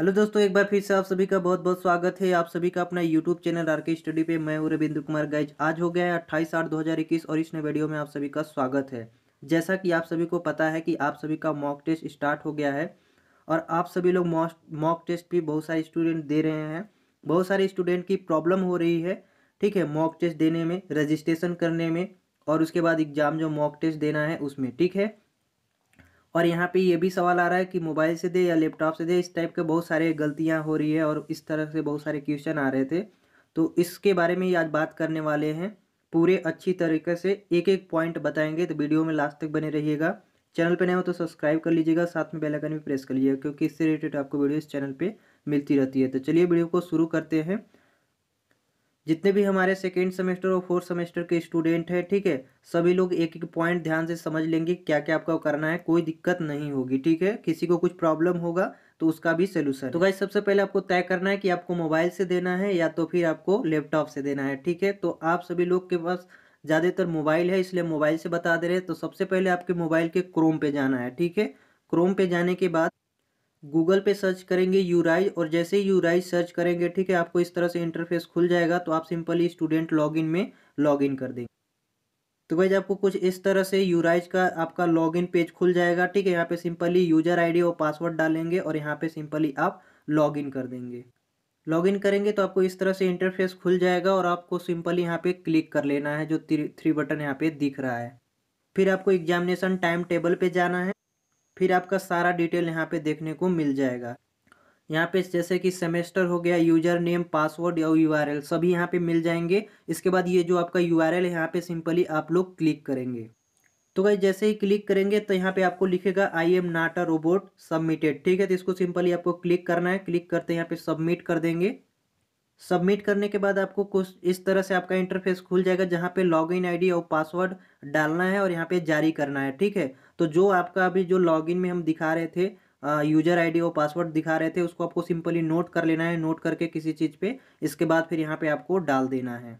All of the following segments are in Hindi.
हेलो दोस्तों एक बार फिर से आप सभी का बहुत बहुत स्वागत है आप सभी का अपना YouTube channel R K study पे मैं हूँ रविंद्र कुमार गैज आज हो गया है अट्ठाईस आठ दो हज़ार इक्कीस और इस नए वीडियो में आप सभी का स्वागत है जैसा कि आप सभी को पता है कि आप सभी का मॉक टेस्ट स्टार्ट हो गया है और आप सभी लोग मॉक टेस्ट भी बहुत सारे स्टूडेंट दे रहे हैं बहुत सारे स्टूडेंट की प्रॉब्लम हो रही है ठीक है मॉक टेस्ट देने में रजिस्ट्रेशन करने में और उसके बाद एग्ज़ाम जो मॉक टेस्ट देना है उसमें ठीक है और यहाँ पे ये भी सवाल आ रहा है कि मोबाइल से दे या लैपटॉप से दे इस टाइप के बहुत सारे गलतियाँ हो रही है और इस तरह से बहुत सारे क्वेश्चन आ रहे थे तो इसके बारे में आज बात करने वाले हैं पूरे अच्छी तरीके से एक एक पॉइंट बताएंगे तो वीडियो में लास्ट तक बने रहिएगा चैनल पे नए हो तो सब्सक्राइब कर लीजिएगा साथ में बेल आइकन भी प्रेस कर लीजिएगा क्योंकि इससे रिलेटेड आपको वीडियो इस चैनल पे मिलती रहती है तो चलिए वीडियो को शुरू करते हैं जितने भी हमारे सेकेंड सेमेस्टर और फोर्थ सेमेस्टर के स्टूडेंट हैं ठीक है सभी लोग एक एक पॉइंट ध्यान से समझ लेंगे क्या क्या आपका करना है कोई दिक्कत नहीं होगी ठीक है किसी को कुछ प्रॉब्लम होगा तो उसका भी सलूशन तो भाई सबसे पहले आपको तय करना है कि आपको मोबाइल से देना है या तो फिर आपको लैपटॉप से देना है ठीक है तो आप सभी लोग के पास ज़्यादातर मोबाइल है इसलिए मोबाइल से बता दे रहे हैं तो सबसे पहले आपके मोबाइल के क्रोम पे जाना है ठीक है क्रोम पे जाने के बाद गूगल पे सर्च करेंगे यूराइज और जैसे ही यूराइज सर्च करेंगे ठीक है आपको इस तरह से इंटरफेस खुल जाएगा तो आप सिंपली स्टूडेंट लॉगिन में लॉगिन कर देंगे तो वैज आपको कुछ इस तरह से यूराइज का आपका लॉगिन पेज खुल जाएगा ठीक है यहाँ पे सिंपली यूजर आईडी और पासवर्ड डालेंगे और यहाँ पे सिंपली आप लॉगिन कर देंगे लॉगिन करेंगे तो आपको इस तरह से इंटरफेस खुल जाएगा और आपको सिंपली यहाँ पे क्लिक कर लेना है जो थ्री बटन यहाँ पे दिख रहा है फिर आपको एग्जामिनेशन टाइम टेबल पे जाना है फिर आपका सारा डिटेल यहाँ पे देखने को मिल जाएगा यहाँ पे जैसे कि सेमेस्टर हो गया यूजर नेम पासवर्ड और यूआरएल सभी यहाँ पे मिल जाएंगे इसके बाद ये जो आपका यूआरएल है यहाँ पे सिंपली आप लोग क्लिक करेंगे तो भाई जैसे ही क्लिक करेंगे तो यहाँ पे आपको लिखेगा I am not a robot submitted ठीक है तो इसको सिंपली आपको क्लिक करना है क्लिक करते यहाँ पे सबमिट कर देंगे सबमिट करने के बाद आपको कुछ इस तरह से आपका इंटरफेस खुल जाएगा जहाँ पे लॉगिन आईडी और पासवर्ड डालना है और यहाँ पे जारी करना है ठीक है तो जो आपका अभी जो लॉगिन में हम दिखा रहे थे यूजर आईडी और पासवर्ड दिखा रहे थे उसको आपको सिंपली नोट कर लेना है नोट करके किसी चीज़ पे इसके बाद फिर यहाँ पे आपको डाल देना है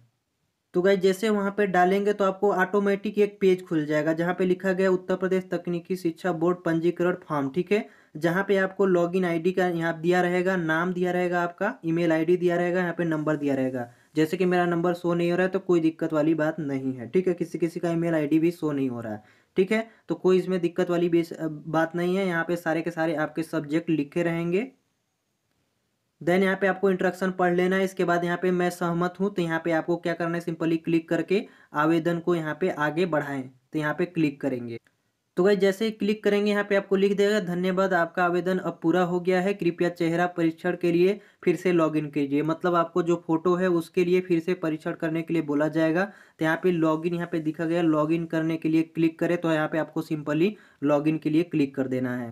तो गाइज जैसे वहाँ पे डालेंगे तो आपको ऑटोमेटिक एक पेज खुल जाएगा जहाँ पे लिखा गया उत्तर प्रदेश तकनीकी शिक्षा बोर्ड पंजीकरण फॉर्म ठीक है जहाँ पे आपको लॉगिन आईडी का यहाँ दिया रहेगा नाम दिया रहेगा आपका ईमेल आईडी दिया रहेगा यहाँ पे नंबर दिया रहेगा जैसे कि मेरा नंबर शो नहीं हो रहा है तो कोई दिक्कत वाली बात नहीं है ठीक है किसी किसी का ईमेल आईडी भी शो नहीं हो रहा है ठीक है तो कोई इसमें दिक्कत वाली बात नहीं है यहाँ पे सारे के सारे आपके सब्जेक्ट लिखे रहेंगे देन यहाँ पे आपको इंट्रक्शन पढ़ लेना है इसके बाद यहाँ पे मैं सहमत हूँ तो यहाँ पे आपको क्या करना है सिंपली क्लिक करके आवेदन को यहाँ पे आगे बढ़ाएं तो यहाँ पे क्लिक करेंगे तो भाई जैसे ही क्लिक करेंगे यहाँ पे आपको लिख देगा धन्यवाद आपका आवेदन अब पूरा हो गया है कृपया चेहरा परीक्षण के लिए फिर से लॉगिन कीजिए मतलब आपको जो फोटो है उसके लिए फिर से परीक्षण करने के लिए बोला जाएगा तो यहाँ पे लॉगिन यहाँ पे दिखा गया लॉगिन करने के लिए क्लिक करें तो यहाँ पे आपको सिंपली लॉगिन के लिए क्लिक कर देना है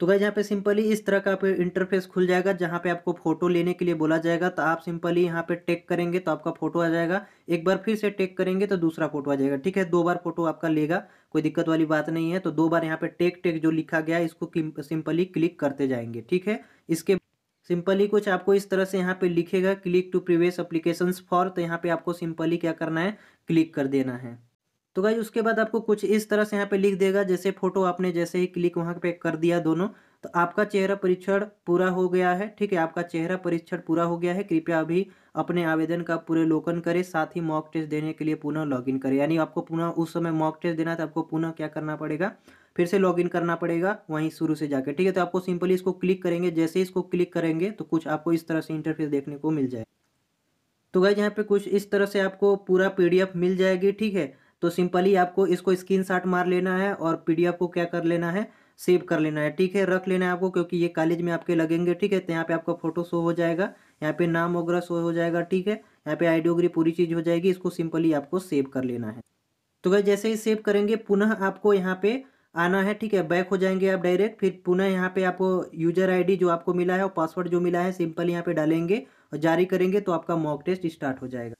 तो गाइज यहाँ पे सिंपली इस तरह का इंटरफेस खुल जाएगा जहाँ पे आपको फोटो लेने के लिए बोला जाएगा तो आप सिंपली यहाँ पे टेक करेंगे तो आपका फोटो आ जाएगा एक बार फिर से टेक करेंगे तो दूसरा फोटो आ जाएगा ठीक है दो बार फोटो आपका लेगा कोई दिक्कत वाली बात नहीं है तो दो बार यहाँ पे टेक टेक जो लिखा गया इसको सिंपली क्लिक करते जाएंगे ठीक है इसके सिंपली कुछ आपको इस तरह से यहाँ पे लिखेगा click to previous application for तो यहाँ पे आपको सिंपली क्या करना है क्लिक कर देना है तो गाइज उसके बाद आपको कुछ इस तरह से यहाँ पे लिख देगा जैसे फोटो आपने जैसे ही क्लिक वहाँ पे कर दिया दोनों तो आपका चेहरा परीक्षण पूरा हो गया है ठीक है आपका चेहरा परीक्षण पूरा हो गया है कृपया अभी अपने आवेदन का पूरे लोकन करें साथ ही मॉक टेस्ट देने के लिए पुनः लॉगिन करें यानी आपको पुनः उस समय मॉक टेस्ट देना था तो आपको पुनः क्या करना पड़ेगा फिर से लॉगिन करना पड़ेगा वहीं शुरू से जाकर ठीक है तो आपको सिंपली इसको क्लिक करेंगे जैसे ही इसको क्लिक करेंगे तो कुछ आपको इस तरह से इंटरफेस देखने को मिल जाए तो गाइज यहाँ पे कुछ इस तरह से आपको पूरा पीडीएफ मिल जाएगी ठीक है तो सिंपली आपको इसको स्क्रीन शॉट मार लेना है और पी को क्या कर लेना है सेव कर लेना है ठीक है रख लेना है आपको क्योंकि ये कॉलेज में आपके लगेंगे ठीक है तो यहाँ पे आपका फोटो शो हो जाएगा यहाँ पे नाम वगैरह शो हो जाएगा ठीक है यहाँ पे आइडियोग्री पूरी चीज़ हो जाएगी इसको सिंपली आपको सेव कर लेना है तो वह जैसे ही सेव करेंगे पुनः आपको यहाँ पे आना है ठीक है बैक हो जाएंगे आप डायरेक्ट फिर पुनः यहाँ पे आपको यूजर आई जो आपको मिला है और पासवर्ड जो मिला है सिंपल यहाँ पे डालेंगे और जारी करेंगे तो आपका मॉक टेस्ट स्टार्ट हो जाएगा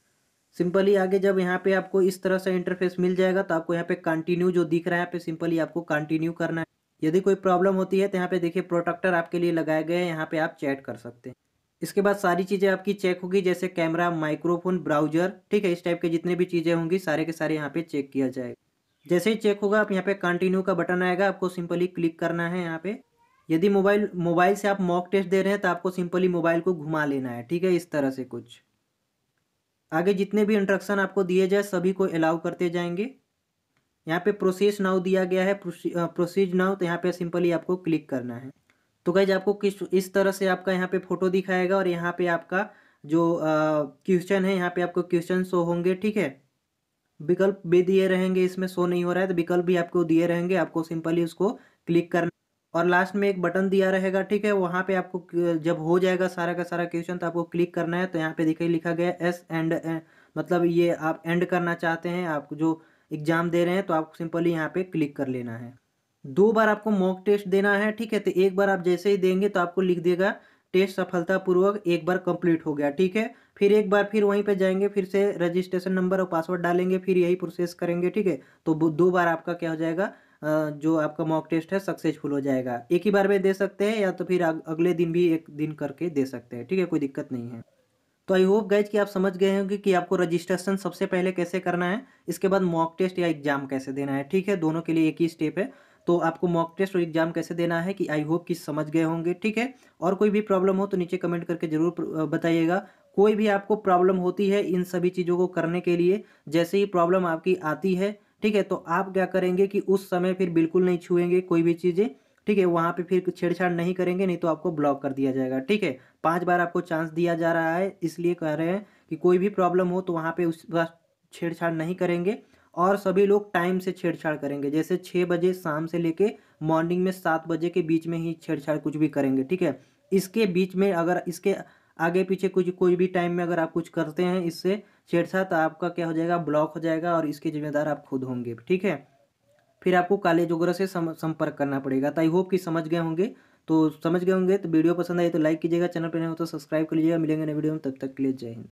सिंपली आगे जब यहाँ पे आपको इस तरह से इंटरफेस मिल जाएगा तो आपको यहाँ पे कंटिन्यू जो दिख रहा है यहाँ पे सिंपली आपको कंटिन्यू करना है यदि कोई प्रॉब्लम होती है तो यहाँ पे देखिए प्रोटेक्टर आपके लिए लगाए गए हैं यहाँ पे आप चैट कर सकते हैं इसके बाद सारी चीज़ें आपकी चेक होगी जैसे कैमरा माइक्रोफोन ब्राउजर ठीक है इस टाइप के जितने भी चीज़ें होंगी सारे के सारे यहाँ पे चेक किया जाएगा जैसे ही चेक होगा आप यहाँ पे कंटिन्यू का बटन आएगा आपको सिंपली क्लिक करना है यहाँ पे यदि मोबाइल मोबाइल से आप मॉक टेस्ट दे रहे हैं तो आपको सिंपली मोबाइल को घुमा लेना है ठीक है इस तरह से कुछ आगे जितने भी इंस्ट्रक्शन आपको दिए जाए सभी को अलाउ करते जाएंगे यहाँ पे प्रोसेस नाउ दिया गया है प्रोसीज नाउ तो यहाँ पे सिंपली आपको क्लिक करना है तो गैज आपको किस इस तरह से आपका यहाँ पे फ़ोटो दिखाएगा और यहाँ पे आपका जो क्वेश्चन है यहाँ पे आपको क्वेश्चन शो होंगे ठीक है विकल्प भी दिए रहेंगे इसमें शो नहीं हो रहा है तो विकल्प भी आपको दिए रहेंगे आपको सिंपली उसको क्लिक करना और लास्ट में एक बटन दिया रहेगा ठीक है वहाँ पे आपको जब हो जाएगा सारा का सारा क्वेश्चन तो आपको क्लिक करना है तो यहाँ पे देखिए लिखा गया एस एंड eh, मतलब ये आप एंड करना चाहते हैं आप जो एग्ज़ाम दे रहे हैं तो आपको सिंपली यहाँ पे क्लिक कर लेना है दो बार आपको मॉक टेस्ट देना है ठीक है तो एक बार आप जैसे ही देंगे तो आपको लिख देगा टेस्ट सफलतापूर्वक एक बार कंप्लीट हो गया ठीक है फिर एक बार फिर वहीं पे जाएंगे फिर से रजिस्ट्रेशन नंबर और पासवर्ड डालेंगे फिर यही प्रोसेस करेंगे ठीक है तो दो बार आपका क्या हो जाएगा जो आपका मॉक टेस्ट है सक्सेसफुल हो जाएगा एक ही बार में दे सकते हैं या तो फिर अगले दिन भी एक दिन करके दे सकते हैं ठीक है कोई दिक्कत नहीं है तो आई होप गाइज कि आप समझ गए होंगे कि आपको रजिस्ट्रेशन सबसे पहले कैसे करना है इसके बाद मॉक टेस्ट या एग्जाम कैसे देना है ठीक है दोनों के लिए एक ही स्टेप है तो आपको मॉक टेस्ट और एग्जाम कैसे देना है कि आई होप कि समझ गए होंगे ठीक है और कोई भी प्रॉब्लम हो तो नीचे कमेंट करके जरूर बताइएगा कोई भी आपको प्रॉब्लम होती है इन सभी चीज़ों को करने के लिए जैसे ही प्रॉब्लम आपकी आती है ठीक है तो आप क्या करेंगे कि उस समय फिर बिल्कुल नहीं छुएंगे कोई भी चीज़ें ठीक है वहाँ पे फिर छेड़छाड़ नहीं करेंगे नहीं तो आपको ब्लॉक कर दिया जाएगा ठीक है पांच बार आपको चांस दिया जा रहा है इसलिए कह रहे हैं कि कोई भी प्रॉब्लम हो तो वहाँ पे उस छेड़छाड़ नहीं करेंगे और सभी लोग टाइम से छेड़छाड़ करेंगे जैसे छः बजे शाम से लेके मॉर्निंग में सात बजे के बीच में ही छेड़छाड़ कुछ भी करेंगे ठीक है इसके बीच में अगर इसके आगे पीछे कुछ कोई भी टाइम में अगर आप कुछ करते हैं इससे छेड़छाड़ तो आपका क्या हो जाएगा ब्लॉक हो जाएगा और इसके जिम्मेदार आप खुद होंगे ठीक है फिर आपको काले वगैरह से संपर्क करना पड़ेगा तो आई होप कि समझ गए होंगे तो समझ गए होंगे तो वीडियो पसंद आए तो लाइक कीजिएगा चैनल पर नहीं हो तो सब्सक्राइब कर लीजिएगा मिलेंगे नए वीडियो में तब तक के लिए जय हिंद